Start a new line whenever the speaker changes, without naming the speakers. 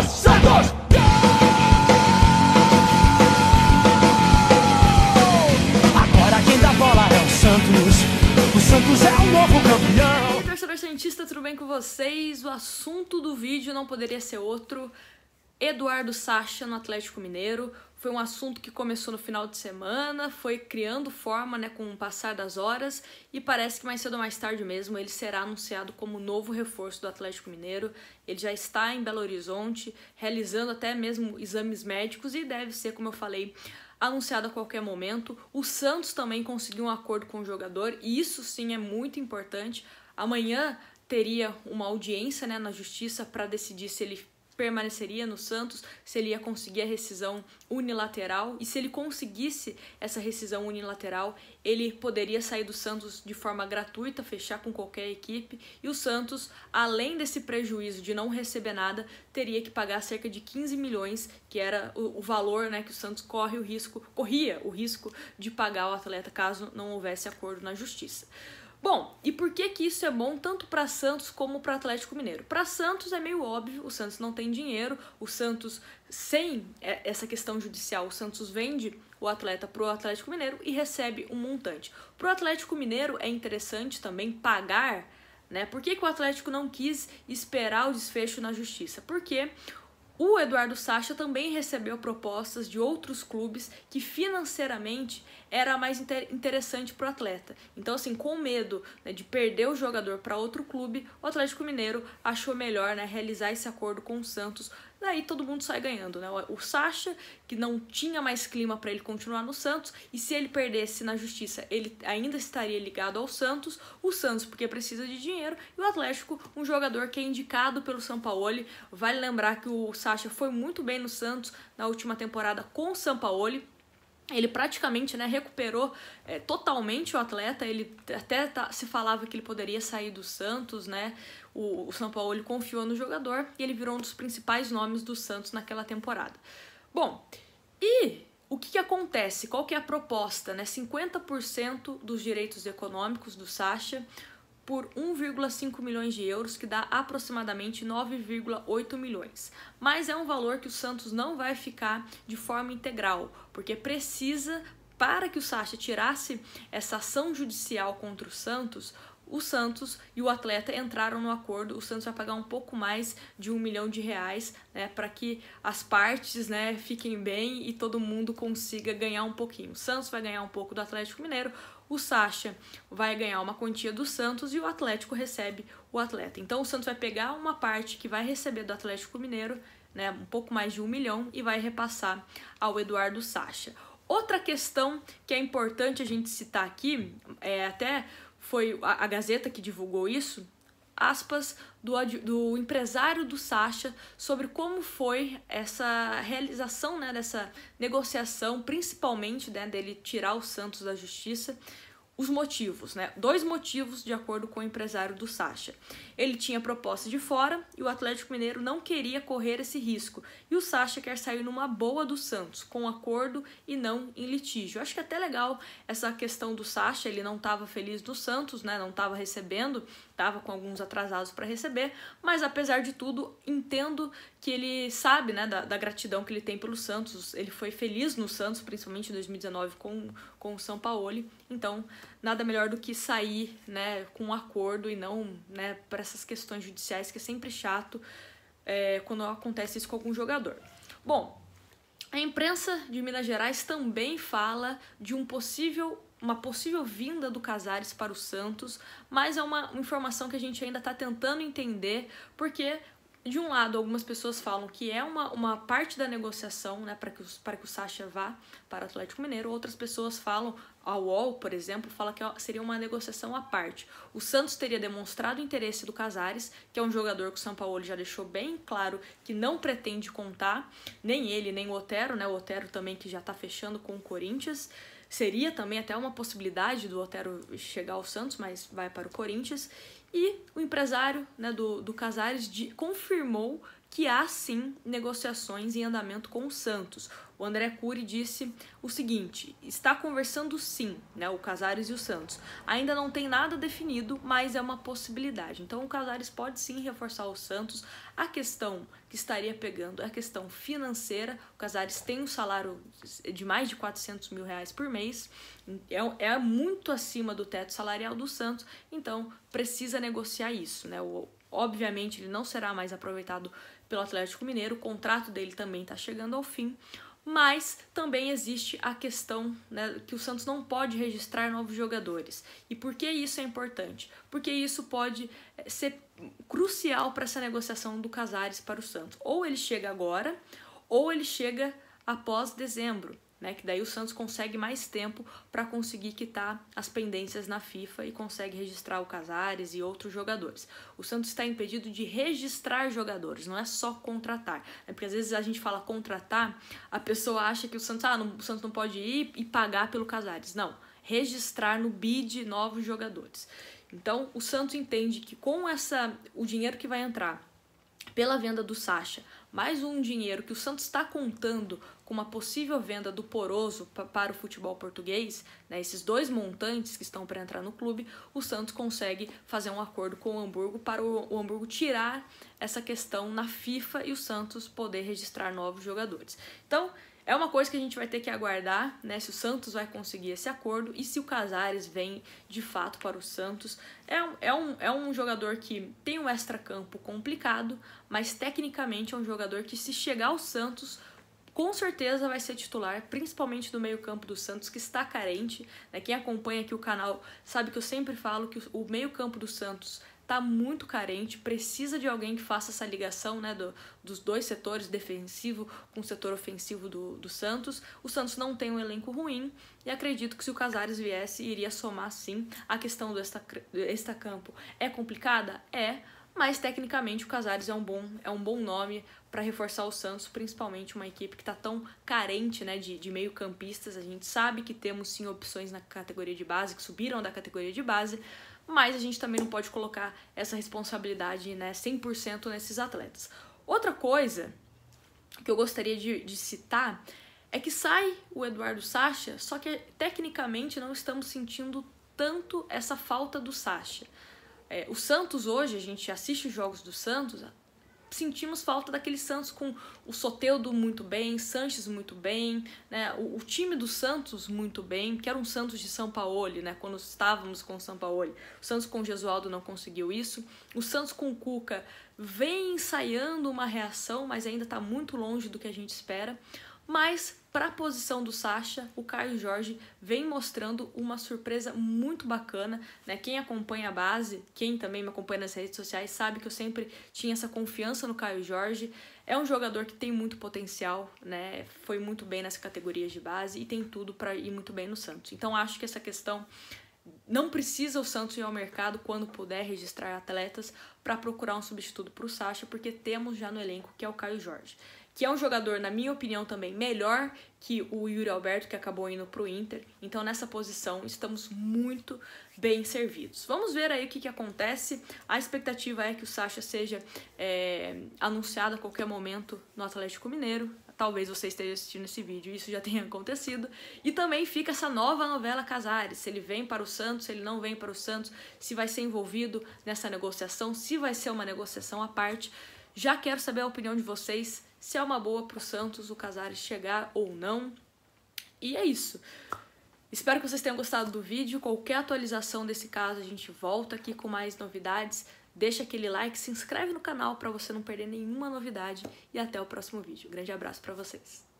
Santos, Santos! Agora quem dá bola é o Santos. O Santos é o novo campeão. Oi, torcedor Santista, tudo bem com vocês? O assunto do vídeo não poderia ser outro. Eduardo Sacha no Atlético Mineiro foi um assunto que começou no final de semana, foi criando forma né, com o passar das horas e parece que mais cedo ou mais tarde mesmo ele será anunciado como novo reforço do Atlético Mineiro. Ele já está em Belo Horizonte, realizando até mesmo exames médicos e deve ser, como eu falei, anunciado a qualquer momento. O Santos também conseguiu um acordo com o jogador e isso sim é muito importante. Amanhã teria uma audiência né, na justiça para decidir se ele permaneceria no Santos, se ele ia conseguir a rescisão unilateral e se ele conseguisse essa rescisão unilateral, ele poderia sair do Santos de forma gratuita, fechar com qualquer equipe e o Santos, além desse prejuízo de não receber nada, teria que pagar cerca de 15 milhões, que era o, valor, né, que o Santos corre o risco, corria o risco de pagar o atleta caso não houvesse acordo na justiça. Bom, e por que que isso é bom tanto para Santos como para Atlético Mineiro? Para Santos é meio óbvio, o Santos não tem dinheiro, o Santos sem essa questão judicial, o Santos vende o atleta pro Atlético Mineiro e recebe um montante. Pro Atlético Mineiro é interessante também pagar né? Por que, que o Atlético não quis esperar o desfecho na justiça? Porque o Eduardo Sacha também recebeu propostas de outros clubes que financeiramente era mais inter interessante para o atleta. Então, assim, com medo né, de perder o jogador para outro clube, o Atlético Mineiro achou melhor né, realizar esse acordo com o Santos Daí todo mundo sai ganhando, né? O Sacha, que não tinha mais clima para ele continuar no Santos, e se ele perdesse na justiça, ele ainda estaria ligado ao Santos, o Santos porque precisa de dinheiro, e o Atlético, um jogador que é indicado pelo Sampaoli. Vale lembrar que o Sacha foi muito bem no Santos na última temporada com o Sampaoli, ele praticamente né, recuperou é, totalmente o atleta. Ele até tá, se falava que ele poderia sair do Santos, né? O, o São Paulo ele confiou no jogador e ele virou um dos principais nomes do Santos naquela temporada. Bom, e o que, que acontece? Qual que é a proposta? Né? 50% dos direitos econômicos do Sacha, por 1,5 milhões de euros, que dá aproximadamente 9,8 milhões. Mas é um valor que o Santos não vai ficar de forma integral, porque precisa para que o Sacha tirasse essa ação judicial contra o Santos, o Santos e o atleta entraram no acordo. O Santos vai pagar um pouco mais de um milhão de reais, né, para que as partes, né, fiquem bem e todo mundo consiga ganhar um pouquinho. O Santos vai ganhar um pouco do Atlético Mineiro, o Sacha vai ganhar uma quantia do Santos e o Atlético recebe o atleta. Então o Santos vai pegar uma parte que vai receber do Atlético Mineiro, né, um pouco mais de um milhão, e vai repassar ao Eduardo Sacha. Outra questão que é importante a gente citar aqui, é até foi a, a Gazeta que divulgou isso, aspas do, do empresário do Sacha sobre como foi essa realização né, dessa negociação, principalmente né, dele tirar o Santos da justiça, os motivos, né? Dois motivos, de acordo com o empresário do Sacha. Ele tinha proposta de fora e o Atlético Mineiro não queria correr esse risco. E o Sacha quer sair numa boa do Santos, com acordo e não em litígio. Eu acho que é até legal essa questão do Sacha, ele não estava feliz no Santos, né? Não estava recebendo estava com alguns atrasados para receber, mas apesar de tudo, entendo que ele sabe né, da, da, gratidão que ele tem pelo Santos. Ele foi feliz no Santos, principalmente em 2019 com, com o São Paulo. Então, nada melhor do que sair né, com um acordo e não né, para essas questões judiciais, que é sempre chato é, quando acontece isso com algum jogador. Bom, a imprensa de Minas Gerais também fala de um possível uma possível vinda do Casares para o Santos, mas é uma informação que a gente ainda está tentando entender, porque de um lado algumas pessoas falam que é uma, uma parte da negociação né, para que, para que o Sacha vá para o Atlético Mineiro, outras pessoas falam, a UOL, por exemplo, fala que seria uma negociação à parte. O Santos teria demonstrado interesse do Casares, que é um jogador que o São Paulo já deixou bem claro que não pretende contar, nem ele, nem o Otero, né? O Otero também que já está fechando com o Corinthians. Seria também até uma possibilidade do Otero chegar ao Santos, mas vai para o Corinthians. E o empresário né, do, do Casares confirmou que há sim negociações em andamento com o Santos. O André Cury disse o seguinte: está conversando sim, né, o Casares e o Santos. Ainda não tem nada definido, mas é uma possibilidade. Então o Casares pode sim reforçar o Santos. A questão que estaria pegando é a questão financeira. O Casares tem um salário de mais de 400 mil reais por mês, é, é muito acima do teto salarial do Santos, então precisa negociar isso, né? O Obviamente, ele não será mais aproveitado pelo Atlético Mineiro, o contrato dele também está chegando ao fim. Mas também existe a questão né, que o Santos não pode registrar novos jogadores. E por que isso é importante? Porque isso pode eh, ser crucial para essa negociação do Casares para o Santos. Ou ele chega agora, ou ele chega após dezembro né? Que daí o Santos consegue mais tempo para conseguir quitar as pendências na FIFA e consegue registrar o Casares e outros jogadores. O Santos está impedido de registrar jogadores, não é só contratar. É porque às vezes a gente fala contratar, a pessoa acha que o Santos, ah, não, o Santos não pode ir e pagar pelo Casares. Não, registrar no BID novos jogadores. Então, o Santos entende que com essa o dinheiro que vai entrar pela venda do Sacha, mais um dinheiro que o Santos está contando com uma possível venda do Poroso para o futebol português, né, esses dois montantes que estão para entrar no clube, o Santos consegue fazer um acordo com o Hamburgo para o, o Hamburgo tirar essa questão na FIFA e o Santos poder registrar novos jogadores. Então, é uma coisa que a gente vai ter que aguardar, né? Se o Santos vai conseguir esse acordo e se o Casares vem de fato para o Santos. É um, é um, é um jogador que tem um extra-campo complicado, mas tecnicamente é um jogador que, se chegar ao Santos, com certeza vai ser titular, principalmente do meio-campo do Santos, que está carente. Né? Quem acompanha aqui o canal sabe que eu sempre falo que o meio-campo do Santos está muito carente, precisa de alguém que faça essa ligação né, do, dos dois setores, defensivo com o setor ofensivo do, do Santos. O Santos não tem um elenco ruim e acredito que se o Casares viesse, iria somar sim. A questão do extra-campo é complicada? É, mas tecnicamente o Casares é um bom, é um bom nome para reforçar o Santos, principalmente uma equipe que está tão carente né, de, de meio-campistas. A gente sabe que temos sim opções na categoria de base, que subiram da categoria de base, mas a gente também não pode colocar essa responsabilidade né, 100% nesses atletas. Outra coisa que eu gostaria de, de citar é que sai o Eduardo Sacha, só que tecnicamente não estamos sentindo tanto essa falta do Sacha. É, o Santos hoje, a gente assiste os jogos do Santos, sentimos falta daquele Santos com o Soteudo muito bem, Sanches muito bem, né? O, o, time do Santos muito bem, que era um Santos de São Paulo, né? Quando estávamos com o São Paulo, o Santos com o Gesualdo não conseguiu isso. O Santos com o Cuca vem ensaiando uma reação, mas ainda está muito longe do que a gente espera. Mas para a posição do Sacha, o Caio Jorge vem mostrando uma surpresa muito bacana, né? Quem acompanha a base, quem também me acompanha nas redes sociais, sabe que eu sempre tinha essa confiança no Caio Jorge. É um jogador que tem muito potencial, né? Foi muito bem nas categorias de base e tem tudo para ir muito bem no Santos. Então acho que essa questão não precisa o Santos ir ao mercado quando puder registrar atletas para procurar um substituto para o Sacha, porque temos já no elenco que é o Caio Jorge que é um jogador, na minha opinião, também melhor que o Yuri Alberto, que acabou indo para o Inter. Então, nessa posição, estamos muito bem servidos. Vamos ver aí o que, que acontece. A expectativa é que o Sacha seja é, anunciado a qualquer momento no Atlético Mineiro. Talvez você esteja assistindo esse vídeo e isso já tenha acontecido. E também fica essa nova novela Casares: se ele vem para o Santos, se ele não vem para o Santos, se vai ser envolvido nessa negociação, se vai ser uma negociação à parte. Já quero saber a opinião de vocês se é uma boa para o Santos o Casares chegar ou não. E é isso. Espero que vocês tenham gostado do vídeo. Qualquer atualização desse caso, a gente volta aqui com mais novidades. Deixa aquele like, se inscreve no canal para você não perder nenhuma novidade e até o próximo vídeo. Grande abraço para vocês.